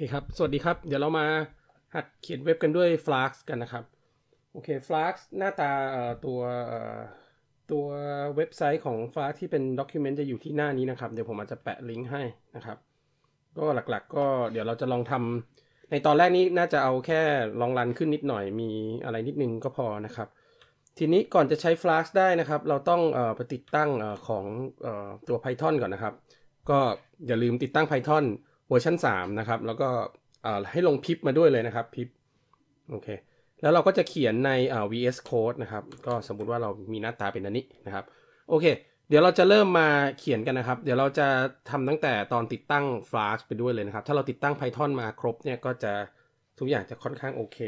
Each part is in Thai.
คครับ สวัสดีครับ เดี๋ยวเรามาหัดเขียนเว็บกันด้วย f l s k กันนะครับ โอเค f l s k หน้าตาตัวตัวเว็บไซต์ของ f l s k ที่เป็น Document จะอยู่ที่หน้านี้นะครับ เดี๋ยวผมอาจจะแปะลิงก์ให้นะครับ ก็หลักๆ ก็เดี๋ยวเราจะลองทำในตอนแรกนี้น่าจะเอาแค่ลองรันขึ้นนิดหน่อย มีอะไรนิดนึงก็พอนะครับ ทีนี้ก่อนจะใช้ f l s k ได้นะครับ เราต้องไปติดตั้งของตัว Python ก่อนนะครับ ก็อย่าลืมติดตั้ง Python เวอร์ชัน3นะครับ แล้วก็ให้ลงพิบมาด้วยเลยนะครับพิบโอเคแล้วเราก็จะเขียนใน VS Code นะครับก็สมมุติว่าเรามีหน้าตาเป็นอันนี้นะครับ โอเค เดี๋ยวเราจะเริ่มมาเขียนกันนะครับ เดี๋ยวเราจะทำตั้งแต่ตอนติดตั้ง Flask ไปด้วยเลยนะครับ ถ้าเราติดตั้ง Python มาครบเนี่ยก็จะ ทุกอย่างจะค่อนข้างโอเค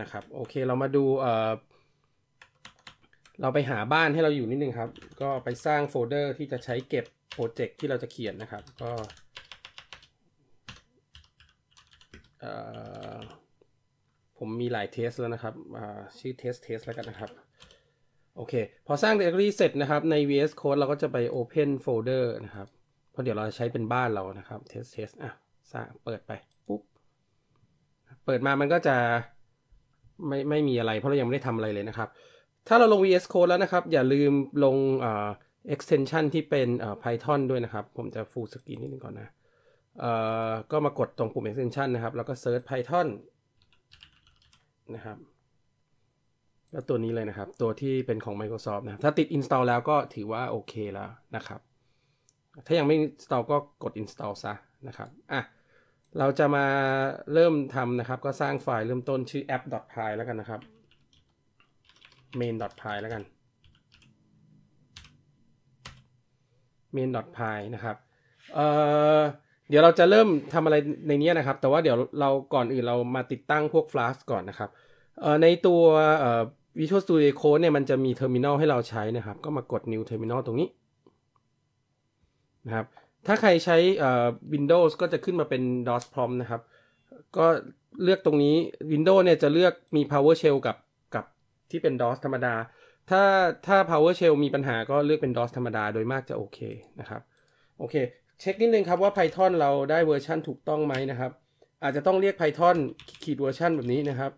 นะครับโอเคเรามาดูเเราไปหาบ้านให้เราอยู่นิดนึงครับ ก็ไปสร้างโฟลเดอร์ที่จะใช้เก็บโปรเจกต์ที่เราจะเขียนนะครับ ก็ผมมีหลายเทสแล้วนะครับ ชื่อเทสเทสแล้วกันนะครับ โอเค พอสร้างเด r e c t o r เสร็จนะครับใน VS Code เราก็จะไป Open Folder นะครับเพราะเดี๋ยวเราจะใช้เป็นบ้านเรานะครับเทสเทสอ่ะสร้างเปิดไปปุ๊บเปิดมามันก็จะไม่ไม่มีอะไรเพราะเรายังไม่ได้ทำอะไรเลยนะครับ ถ้าเราลง VS Code แล้วนะครับ อย่าลืมลง extension ที่เป็น Python ด้วยนะครับ ผมจะฟูสกรีนนิดนึงก่อนนะเอ่อก็มากดตรงปุ่ม extension นะครับแล้วก็เซิร์ช python นะครับแล้วตัวนี้เลยนะครับ ตัวที่เป็นของ Microsoft นะถ้าติด install แล้วก็ถือว่าโอเคแล้วนะครับ ถ้ายังไม่ install ก็กด install ซะนะครับอ่ะเราจะมาเริ่มทำนะครับก็สร้างไฟล์เริ่มต้นชื่อ app.py แล้วกันนะครับ main.py แล้วกัน main.py นะครับ เอ่อเดี๋ยวเราจะเริ่มทำอะไรในนี้นะครับ แต่ว่าเดี๋ยวเราก่อนอื่นเรามาติดตั้งพวก f l a s h ก่อนนะครับ ในตัว Visual Studio Code เนี่ย มันจะมีเทอร์มินอลให้เราใช้นะครับ ก็มากด New Terminal ตรงนี้นะครับ ถ้าใครใช้ Windows ก็จะขึ้นมาเป็น DOS prompt นะครับ ก็เลือกตรงนี้ Windows เนี่ยจะเลือกมี PowerShell กับ กับที่เป็น DOS ธรรมดา ถ้า ถ้า PowerShell มีปัญหาก็เลือกเป็น DOS ธรรมดาโดยมากจะโอเคนะครับ โอเคเช็คนิดนึงครับว่า Python เราได้เวอร์ชันถูกต้องไหมนะครับ อาจจะต้องเรียก Python ขีดเวอร์ชันแบบนี้นะครับ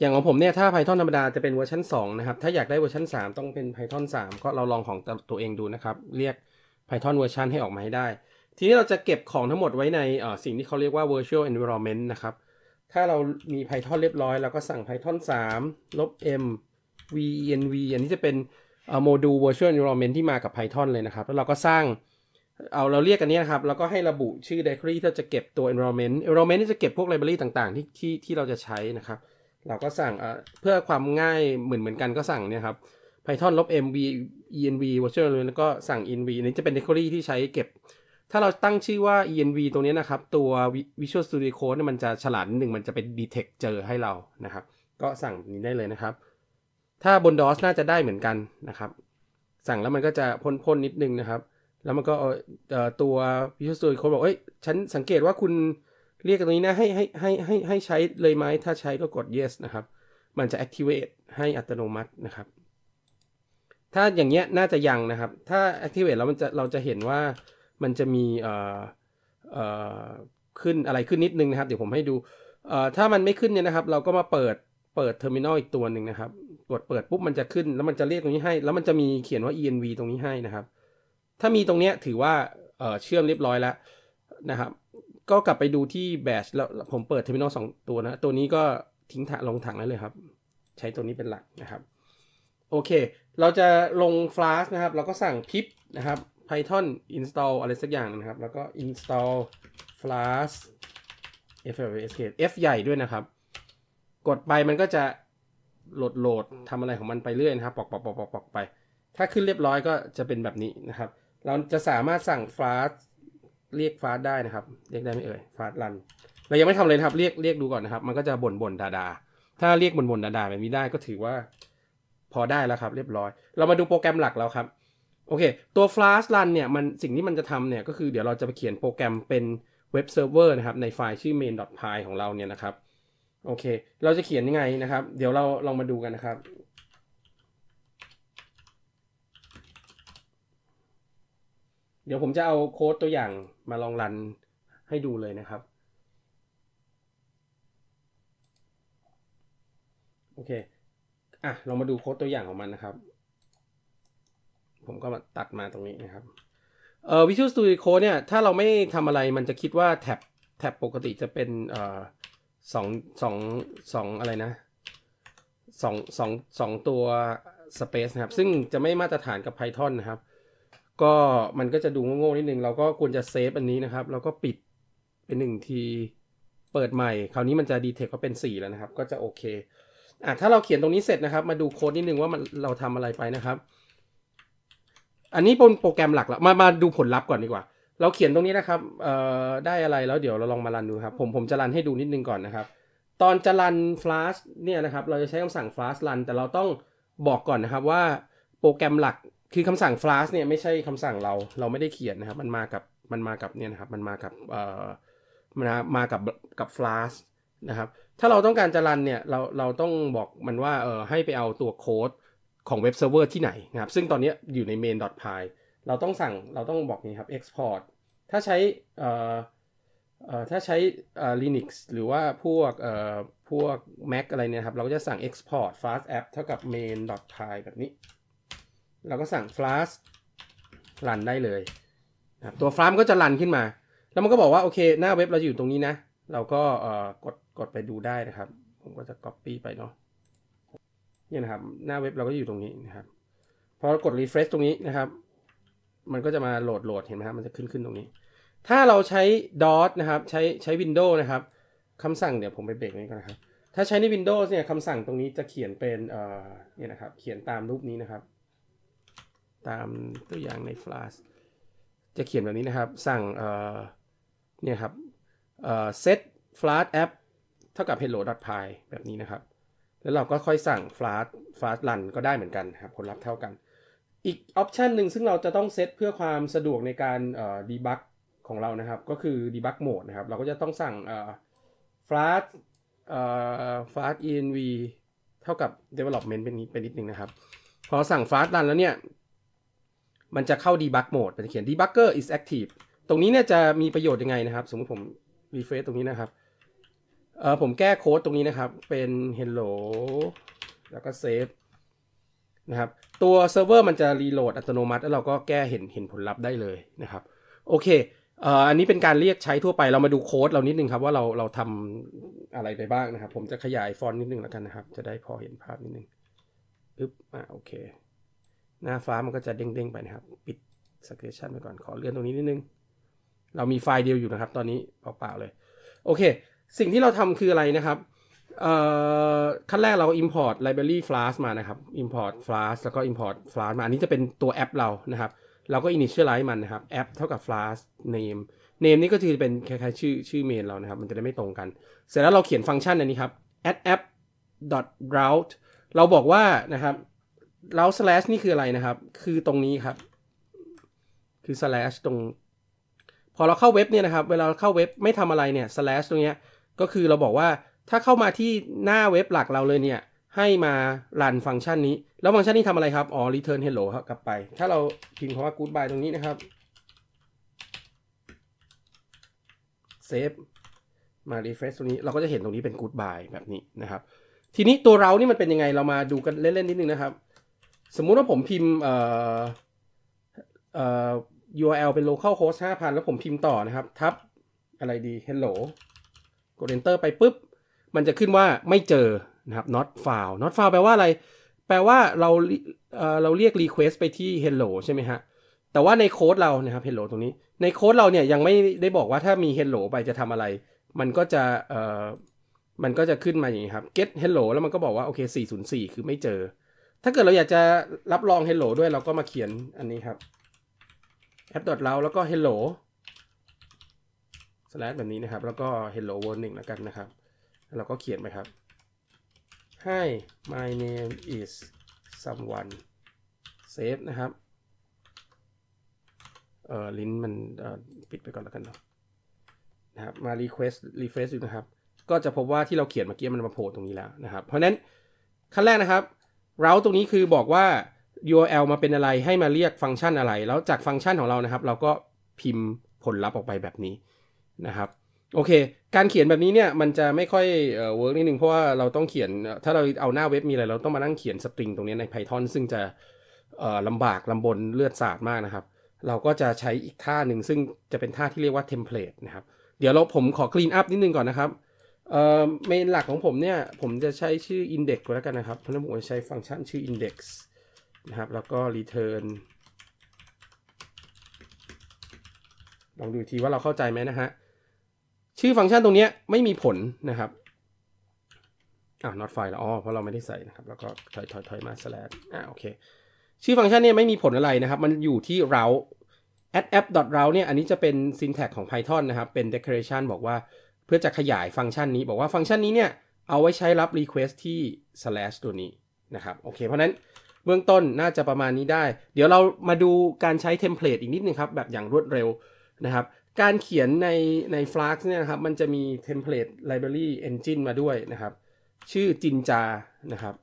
อย่างของผมเนี่ยถ้า Python ธรรมดาจะเป็นเวอร์ชัน2 นะครับถ้าอยากได้เวอร์ชัน 3 ต้องเป็น Python 3ก็เราลองของตัวเองดูนะครับ เรียก Python เวอร์ชันให้ออกมาให้ได้ทีนี้เราจะเก็บของทั้งหมดไว้ในสิ่งที่เขาเรียกว่า virtual environment นะครับ ถ้าเรามี Python เรียบร้อยเราก็สั่ง Python 3ลบ m venv อันนี้จะเป็นโมดูล virtual environment ที่มากับ Python เลยนะครับ แล้วเราก็สร้างเอาเราเรียกกันนี้นะครับ แล้วก็ให้ระบุชื่อ directory ที่เราจะเก็บตัว environment environment นี่จะเก็บพวก library ต่างๆที่ที่ที่เราจะใช้นะครับ เราก็สั่งเพื่อความง่ายเหมือนเหมือนกันก็สั่งเนี่ยครับ python ลบ mv env virtual แล้วก็สั่ง env นี้จะเป็น directory ที่ใช้เก็บ ถ้าเราตั้งชื่อว่า env ตรงนี้นะครับ ตัว visual studio code นี่มันจะฉลาดหนึ่งมันจะเป็น detect เจอให้เรา นะครับ ก็สั่งนี้ได้เลยนะครับ ถ้าบน DOS น่าจะได้เหมือนกันนะครับ สั่งแล้วมันก็จะพ่นๆนิดนึงนะครับแล้วมันก็ตัวพิวสตูดิโอบอก เอ้ย ฉันสังเกตว่าคุณเรียกตรงนี้นะ ให้ให้ให้ให้ให้ใช้เลยไหมถ้าใช้ก็กด yes นะครับ มันจะ activate ให้อัตโนมัตินะครับ ถ้าอย่างเงี้ยน่าจะยังนะครับ ถ้า activate แล้วมันจะเราจะเห็นว่ามันจะมีเอ่อเอ่อขึ้นอะไรขึ้นนิดนึงนะครับ เดี๋ยวผมให้ดู เอ่อถ้ามันไม่ขึ้นเนี่ยนะครับ เราก็มาเปิดเปิดเทอร์มินอลอีกตัวหนึ่งนะครับ กดเปิดปุ๊บมันจะขึ้น แล้วมันจะเรียกตรงนี้ให้ แล้วมันจะมีเขียนว่า env ตรงนี้ให้นะครับถ้ามีตรงเนี้ยถือว่าเชื่อมเรียบร้อยแล้วนะครับ ก็กลับไปดูที่แบชแล้วผมเปิดเทอร์มินอลสองตัวนะ ตัวนี้ก็ทิ้งถังลงถังนั้นเลยครับ ใช้ตัวนี้เป็นหลักนะครับ โอเค เราจะลง flash นะครับ เราก็สั่งพิ p นะครับ python install อะไรสักอย่างนะครับ แล้วก็ install flash fls f ใหญ่ด้วยนะครับ กดไปมันก็จะโหลดโหลดทำอะไรของมันไปเรื่อยนะครับ ปอกปอกปอกปอกปอกไป ถ้าขึ้นเรียบร้อยก็จะเป็นแบบนี้นะครับเราจะสามารถสั่งฟลาสเรียกฟลาสได้นะครับ เรียกได้ไม่เอ่ยฟลาสรันเรายังไม่ทำเลยครับ เรียกเรียกดูก่อนนะครับ มันก็จะบ่นบ่นดาดา ถ้าเรียกบ่นบ่นดาดาแบบนี้ได้ก็ถือว่าพอได้แล้วครับเรียบร้อย เรามาดูโปรแกรมหลักเราครับ โอเค ตัว f l a s ร run เนี่ยมันสิ่งที่มันจะทำเนี่ยก็คือ เดี๋ยวเราจะไปเขียนโปรแกรมเป็นเว็บเซิร์ฟเวอร์นะครับ ในไฟล์ชื่อ main.py ของเราเนี่ยนะครับ โอเค เราจะเขียนยังไงนะครับ เดี๋ยวเราลองมาดูกันนะครับเดี๋ยวผมจะเอาโค้ดตัวอย่างมาลองรันให้ดูเลยนะครับ โอเค อ่ะ เรามาดูโค้ดตัวอย่างของมันนะครับ ผมก็มาตัดมาตรงนี้นะครับเอ่อ Visual Studio Code เนี่ย ถ้าเราไม่ทำอะไรมันจะคิดว่าแท็บแท็บปกติจะเป็นเอ่อสองสองสองอะไรนะสองสองสองตัว Space นะครับ ซึ่งจะไม่มาตรฐานกับ Python นะครับก็มันก็จะดูโง่ๆนิดนึงเราก็ควรจะเซฟอันนี้นะครับแล้วก็ปิดเป็นหนึ่งทีเปิดใหม่คราวนี้มันจะดีเทคว่าเป็น4แล้วนะครับ ก็จะโอเคอ่ะถ้าเราเขียนตรงนี้เสร็จนะครับ มาดูโค้ดนิดนึงว่ามันเราทำอะไรไปนะครับ อันนี้เป็นโปรแกรมหลักแล้วมามาดูผลลัพธ์ก่อนดีกว่า เราเขียนตรงนี้นะครับเอ่อได้อะไรแล้วเดี๋ยวเราลองมารันดูครับผมผมจะรันให้ดูนิดนึงก่อนนะครับตอนจะรัน flash เนี่ยนะครับเราจะใช้คำสั่ง flash run แต่เราต้องบอกก่อนนะครับว่าโปรแกรมหลักคือคำสั่ง flash เนี่ยไม่ใช่คำสั่งเรา เราไม่ได้เขียนนะครับ มันมากับ มันมากับเนี่ยนะครับ มันมากับเอ่อมันมากับ กับ flash นะครับ ถ้าเราต้องการจะรันเนี่ย เรา เราต้องบอก มันว่า เออให้ไปเอาตัวโค้ดของเว็บเซิร์ฟเวอร์ที่ไหนนะครับ ซึ่งตอนนี้อยู่ใน main.py เราต้องสั่ง เราต้องบอกนี่ครับ export ถ้าใช้ เอ่อเอ่อถ้าใช้เอ่อ Linux หรือว่าพวก เอ่อพวก Mac อะไรเนี่ยครับ เราก็จะสั่ง export fast app เท่ากับ main.py แบบนี้เราก็สั่ง flash รันได้เลยนะตัว flash ก็จะรันขึ้นมา แล้วมันก็บอกว่าโอเคหน้าเว็บเราอยู่ตรงนี้นะ เราก็กดกดไปดูได้นะครับ ผมก็จะ copy ไปเนาะเนี่ยนะครับหน้าเว็บเราก็อยู่ตรงนี้นะครับ พอเรากด refresh ตรงนี้นะครับ มันก็จะมาโหลดโหลดเห็นไหมครับ มันจะขึ้นขึ้นตรงนี้ ถ้าเราใช้ dot นะครับ ใช้ใช้ windows นะครับคำสั่งเดี๋ยวผมไปเบรกนี้ก่อนนะครับ ถ้าใช้ใน Windows เนี่ยคำสั่งตรงนี้จะเขียนเป็นเอ่อเนี่ยนะครับเขียนตามรูปนี้นะครับตามตัวอย่างใน Flask จะเขียนแบบนี้นะครับ สั่งเนี่ยครับ set flask app เท่ากับ hello.py แบบนี้นะครับ แล้วเราก็ค่อยสั่ง flask flask run ก็ได้เหมือนกันครับผลลัพธ์เท่ากัน อีกออปชันหนึ่งซึ่งเราจะต้องเซตเพื่อความสะดวกในการ debug ของเรานะครับ ก็คือ debug mode นะครับ เราก็จะต้องสั่ง flask flask env เท่ากับ development เป็นนิดเป็นนิดนึงนะครับ พอสั่ง flask run แล้วเนี่ยมันจะเข้าดีบักโหมดมันจะเขียน debugger is active ตรงนี้เนี่ยจะมีประโยชน์ยังไงนะครับ สมมติผม refresh ตรงนี้นะครับ เออผมแก้โค้ดตรงนี้นะครับ เป็น hello แล้วก็ save นะครับ ตัวเซิร์ฟเวอร์มันจะรีโหลดอัตโนมัติ แล้วเราก็แก้เห็นเห็นผลลัพธ์ได้เลยนะครับ โอเค เอันนี้เป็นการเรียกใช้ทั่วไป เรามาดูโค้ดเรานิดนึงครับว่าเราเราทำอะไรไปบ้างนะครับ ผมจะขยายฟอนต์นิดนึงแล้วกันนะครับ จะได้พอเห็นภาพนิดนึงอึ๊บอ่ะโอเคหน้าฟ้ามันก็จะเด้งๆไปนะครับ ปิดสักเ r ชันไปก่อนขอเลื่อนตรงนี้นิดนึง เรามีไฟล์เดียวอยู่นะครับ ตอนนี้เปล่าๆเลย โอเค สิ่งที่เราทำคืออะไรนะครับขั้นแรกเรา import library f l a s k มานะครับ import f l a s k แล้วก็ import f l a s k มา อันนี้จะเป็นตัวแอปเรานะครับ เราก็ initialize มันนะครับ app เท่ากับ f l a s k name name นี้ก็คือเป็นคล้ายๆ ชื่อชื่อเมนเรานะครับ มันจะได้ไม่ตรงกัน เสร็จแล้วเราเขียนฟังก์ชันอันนี้ครับ add app dot route เราบอกว่านะครับแล้วสแลชนี่คืออะไรนะครับ คือตรงนี้ครับ คือ slash ตรง พอเราเข้าเว็บเนี่ยนะครับ เวลาเข้าเว็บไม่ทำอะไรเนี่ย slash ตรงเนี้ยก็คือเราบอกว่าถ้าเข้ามาที่หน้าเว็บหลักเราเลยเนี่ยให้มารันฟังก์ชันนี้ แล้วฟังก์ชันนี้ทำอะไรครับ อ๋อ return hello ครับกลับไป ถ้าเราพิมพ์คำว่า goodbye ตรงนี้นะครับ save มา refresh ตรงนี้เราก็จะเห็นตรงนี้เป็น goodbye แบบนี้นะครับ ทีนี้ตัวเรานี่มันเป็นยังไง เรามาดูกันเล่น ๆ นิดนึงนะครับสมมุติว่าผมพิมพ์เอ่อเอ่อ URL เป็น local host 5,000 แล้วผมพิมพ์ต่อนะครับทับอะไรดี hello กด enter ไปปุ๊บ มันจะขึ้นว่าไม่เจอนะครับ not found not found แปลว่าอะไร แปลว่าเราเอ่อเราเรียก request ไปที่ hello ใช่ไหมฮะ แต่ว่าในโค้ดเรานะครับ hello ตรงนี้ ในโค้ดเราเนี่ยยังไม่ได้บอกว่าถ้ามี hello ไปจะทำอะไร มันก็จะเอ่อมันก็จะขึ้นมาอย่างนี้ครับ get hello แล้วมันก็บอกว่าโอเค404 คือไม่เจอถ้าเกิดเราอยากจะรับรอง hello ด้วยเราก็มาเขียนอันนี้ครับ app ดอทเราแล้วก็ hello slash แบบนี้นะครับ แล้วก็ hello w o r n i หนึ่งแล้วกันนะครับ เราก็เขียนไปครับ hi my name is someone save นะครับเออลิ้นมันปิดไปก่อนแล้วกันเนาะนะครับมา request refresh ดูนะครับ ก็จะพบว่าที่เราเขียนเมื่อกี้มันมาโผล่ตรงนี้แล้วนะครับ เพราะนั้นขั้นแรกนะครับเราตรงนี้คือบอกว่า URL มาเป็นอะไรให้มาเรียกฟังก์ชันอะไร แล้วจากฟังก์ชันของเรานะครับ เราก็พิมพ์ผลลัพธ์ออกไปแบบนี้นะครับโอเค การเขียนแบบนี้เนี่ยมันจะไม่ค่อยเวิร์กนิดนึง เพราะว่าเราต้องเขียน ถ้าเราเอาหน้าเว็บมีอะไร เราต้องมานั่งเขียนสตริงตรงนี้ใน Python ซึ่งจะลำบากลำบนเลือดสาดมากนะครับ เราก็จะใช้อีกท่าหนึ่ง ซึ่งจะเป็นท่าที่เรียกว่าเทมเพลตนะครับเดี๋ยวเราผมขอคลีนอัพนิดนึงก่อนนะครับเอ่อเมนหลักของผมเนี่ยผมจะใช้ชื่อ index แล้วกันนะครับเพราะนั้นผมจะใช้ฟังก์ชันชื่อ index นะครับแล้วก็ return ลองดูทีว่าเราเข้าใจไหมนะฮะชื่อฟังก์ชันตรงนี้ไม่มีผลนะครับอ่า not file อ๋อเพราะเราไม่ได้ใส่นะครับ แล้วก็ถอยถอยถอยมา slash อ่าโอเค ชื่อฟังก์ชันเนี่ยไม่มีผลอะไรนะครับ มันอยู่ที่ route add app route เนี่ยอันนี้จะเป็น syntax ของ Python นะครับ เป็น declaration บอกว่าเพื่อจะขยายฟังก์ชันนี้บอกว่าฟังก์ชันนี้เนี่ย เอาไว้ใช้รับ Request ที่ slash ตัวนี้นะครับโอเคเพราะนั้นเบื้องต้นน่าจะประมาณนี้ได้ เดี๋ยวเรามาดูการใช้เทมเพลตอีกนิดนึงครับ แบบอย่างรวดเร็วนะครับ การเขียนในใน f l a s k เนี่ยครับ มันจะมีเทมเพลต library engine มาด้วยนะครับ ชื่อจินจานะครับ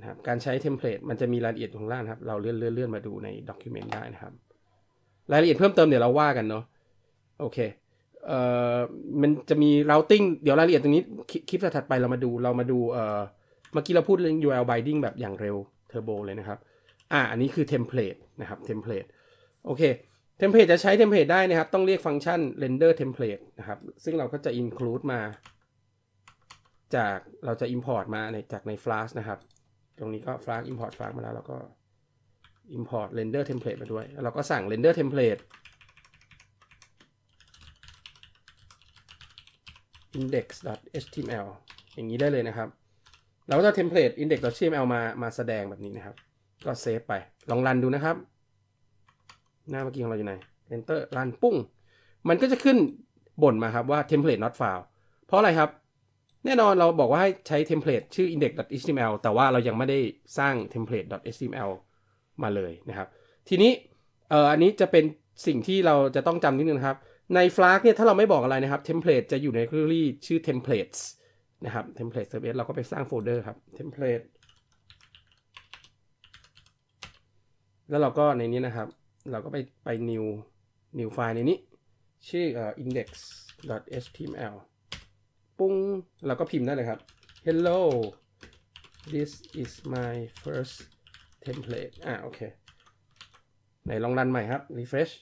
นะครับ การใช้เทมเพลตมันจะมีรายละเอียดของล่างครับเราเลื่อนเลื่อนเลื่อนมาดูในด็อกิเมนต์ได้นะครับรายละเอียดเพิ่มเติมเดี๋ยวเราว่ากันเนาะโอเคมันจะมี routing เดี๋ยวรายละเอียดตรงนี้คลิปถัดไปเรามาดูเรามาดูเมื่อกี้เราพูดเรื่อง URL binding แบบอย่างเร็ว turbo เลยนะครับอ่าอันนี้คือเทมเพลตนะครับเทมเพลตโอเคเทมเพลตจะใช้เทมเพลตได้นะครับ ต้องเรียกฟังก์ชัน render template นะครับ ซึ่งเราก็จะ include มา จากเราจะ import มาในจากใน flask นะครับ ตรงนี้ก็ flask import flask มาแล้วเราก็ import render template มาด้วยเราก็สั่ง render template index.html อย่างนี้ได้เลยนะครับ เราก็จะเทมเพลต index.html มา มาแสดงแบบนี้นะครับ ก็เซฟไป ลองรันดูนะครับหน้าเมื่อกี้ของเราอยู่ไหน enter รันปุ้งมันก็จะขึ้นบ่นมาครับว่า template not found เพราะอะไรครับแน่นอนเราบอกว่าให้ใช้เทมเพลตชื่อ index.html แต่ว่าเรายังไม่ได้สร้าง template.html มาเลยนะครับ ทีนี้เอ่ออันนี้จะเป็นสิ่งที่เราจะต้องจำนิดนึงครับใน Flask เนี่ย ถ้าเราไม่บอกอะไรนะครับเทมเพลตจะอยู่ในคลตาลี่ชื่อ templates นะครับ template service เราก็ไปสร้างโฟลเดอร์ครับ template แล้วเราก็ในนี้นะครับ เราก็ไปไป new new file ในนี้ ชื่อ index html ปุ้ง เราก็พิมพ์ได้เลยครับ hello this is my first template อ่าโอเค ไหนลองรันใหม่ครับ refresh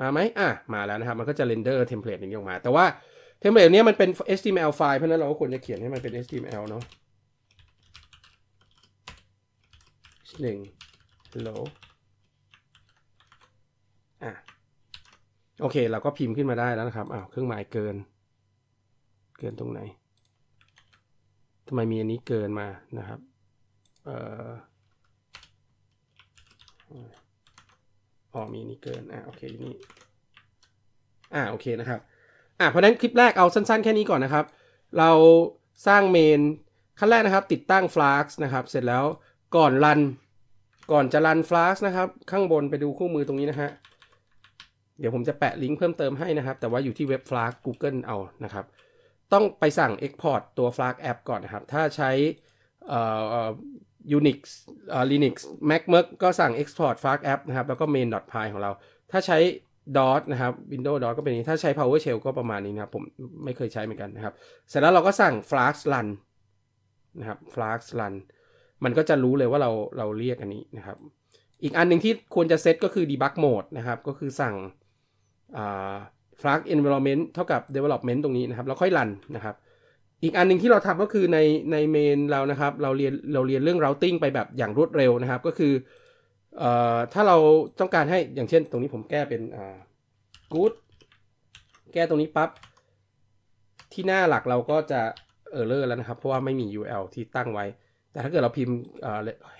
มาไหม อ่ะ มาแล้วนะครับ มันก็จะเรนเดอร์เทมเพลตนี้ออกมา แต่ว่าเทมเพลตนี้ยมันเป็น HTML ไฟล์ เพราะนั้นเราก็ควรจะเขียนให้มันเป็น HTML เนาะหนึ่ง hello อ่ะ โอเค เราก็พิมพ์ขึ้นมาได้แล้วนะครับ อ้าว เครื่องหมายเกิน เกินตรงไหน ทำไมมีอันนี้เกินมานะครับ เอ่ออ๋อมีนี่เกิน อ่ะโอเคอยู่นี่อ่า โอเค นะครับ อ่าเพราะนั้นคลิปแรกเอาสั้นๆ แค่นี้ก่อนนะครับ เราสร้างเมนขั้นแรกนะครับ ติดตั้ง f l u ์นะครับ เสร็จแล้วก่อนรัน ก่อนจะรัน f l u ์นะครับ ข้างบนไปดูคู่มือตรงนี้นะฮะ เดี๋ยวผมจะแปะลิงก์เพิ่มเติมให้นะครับ แต่ว่าอยู่ที่เว็บ flux google เอานะครับ ต้องไปสั่ง export ตัว flux app ก่อนนะครับ ถ้าใช้ Unix ลิน l ก n ์แม a เม e ร์ก็สั่ง Export Fast App นะครับแล้วก็ main.py ของเราถ้าใช้ d o t นะครับ Windows d o t ก็เป็นนี้ถ้าใช้ PowerShell ก็ประมาณนี้นะครับ ผมไม่เคยใช้เหมือนกันนะครับ เสร็จแล้วเราก็สั่ง Flask Run นะครับ Flask Run มันก็จะรู้เลยว่าเราเราเรียกอันนี้นะครับ อีกอันหนึ่งที่ควรจะเซตก็คือ debug mode นะครับ ก็คือสั่ง Flask Environment เท่ากับ Development ตรงนี้นะครับแล้วค่อย r ันนะครับอีกอันหนึ่งที่เราทำก็คือในในเมนเรานะครับ เราเรียนเราเรียนเรื่อง routing ไปแบบอย่างรวดเร็วนะครับ ก็คือเอ่อถ้าเราต้องการให้อย่างเช่นตรงนี้ผมแก้เป็นอ่า good แก้ตรงนี้ปับ๊บ ที่หน้าหลักเราก็จะ error แล้วนะครับ เพราะว่าไม่มี URL ที่ตั้งไว้ แต่ถ้าเกิดเราพิมพ์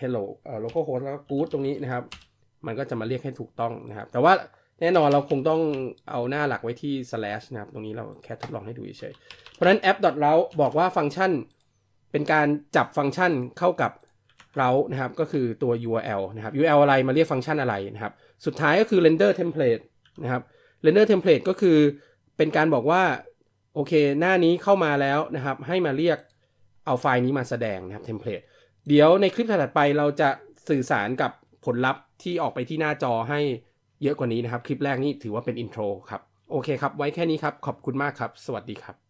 hello local host แล้วก็ good ตรงนี้นะครับ มันก็จะมาเรียกให้ถูกต้องนะครับ แต่ว่าแน่นอนเราคงต้องเอาหน้าหลักไว้ที่ slash นะครับ ตรงนี้เราแค่ทดลองให้ดูเฉยเพราะนั้น app r o u t บอกว่าฟังก์ชันเป็นการจับฟังก์ชันเข้ากับ เรานะครับก็คือตัว URL นะครับ URL อะไรมาเรียกฟังก์ชันอะไรนะครับสุดท้ายก็คือ render template นะครับ render template ก็คือเป็นการบอกว่า โอเค หน้านี้เข้ามาแล้วนะครับ ให้มาเรียกเอาไฟล์นี้มาแสดงนะครับ template เดี๋ยวในคลิปถัดไปเราจะสื่อสารกับผลลัพธ์ที่ออกไปที่หน้าจอให้เยอะกว่านี้นะครับ คลิปแรกนี่ถือว่าเป็นอินโทรครับโอเคครับไว้แค่นี้ครับขอบคุณมากครับ สวัสดีครับ